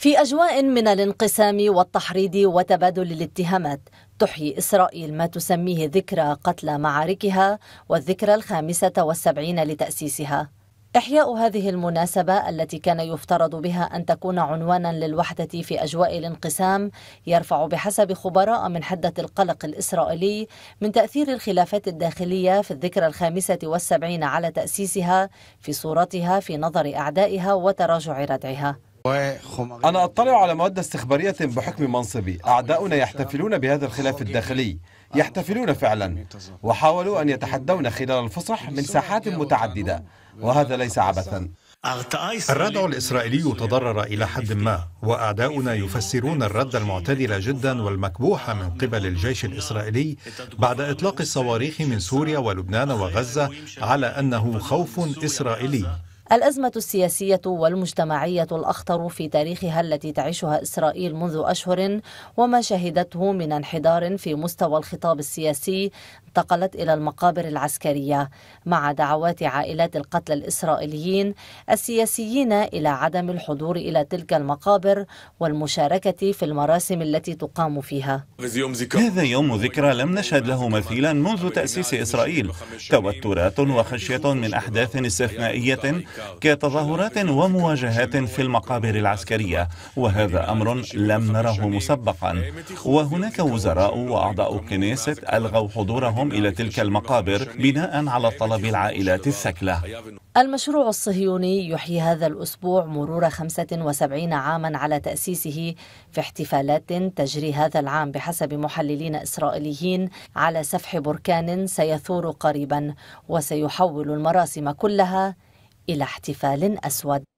في أجواء من الانقسام والتحريض وتبادل الاتهامات تحيي إسرائيل ما تسميه ذكرى قتلى معاركها والذكرى الخامسة والسبعين لتأسيسها إحياء هذه المناسبة التي كان يفترض بها أن تكون عنوانا للوحدة في أجواء الانقسام يرفع بحسب خبراء من حدة القلق الإسرائيلي من تأثير الخلافات الداخلية في الذكرى الخامسة والسبعين على تأسيسها في صورتها في نظر أعدائها وتراجع ردعها أنا أطلع على مواد استخبارية بحكم منصبي أعداؤنا يحتفلون بهذا الخلاف الداخلي يحتفلون فعلا وحاولوا أن يتحدون خلال الفصح من ساحات متعددة وهذا ليس عبثا الردع الإسرائيلي تضرر إلى حد ما وأعداؤنا يفسرون الرد المعتدل جدا والمكبوح من قبل الجيش الإسرائيلي بعد إطلاق الصواريخ من سوريا ولبنان وغزة على أنه خوف إسرائيلي الأزمة السياسية والمجتمعية الأخطر في تاريخها التي تعيشها إسرائيل منذ أشهر وما شهدته من انحدار في مستوى الخطاب السياسي انتقلت إلى المقابر العسكرية مع دعوات عائلات القتلى الإسرائيليين السياسيين إلى عدم الحضور إلى تلك المقابر والمشاركة في المراسم التي تقام فيها هذا يوم ذكرى لم نشهد له مثيلا منذ تأسيس إسرائيل توترات وخشية من أحداث استثنائية كتظاهرات ومواجهات في المقابر العسكرية وهذا أمر لم نره مسبقا وهناك وزراء وأعضاء كنيسة ألغوا حضورهم إلى تلك المقابر بناء على طلب العائلات السكلة المشروع الصهيوني يحيي هذا الأسبوع مرور 75 عاما على تأسيسه في احتفالات تجري هذا العام بحسب محللين إسرائيليين على سفح بركان سيثور قريبا وسيحول المراسم كلها إلى احتفال أسود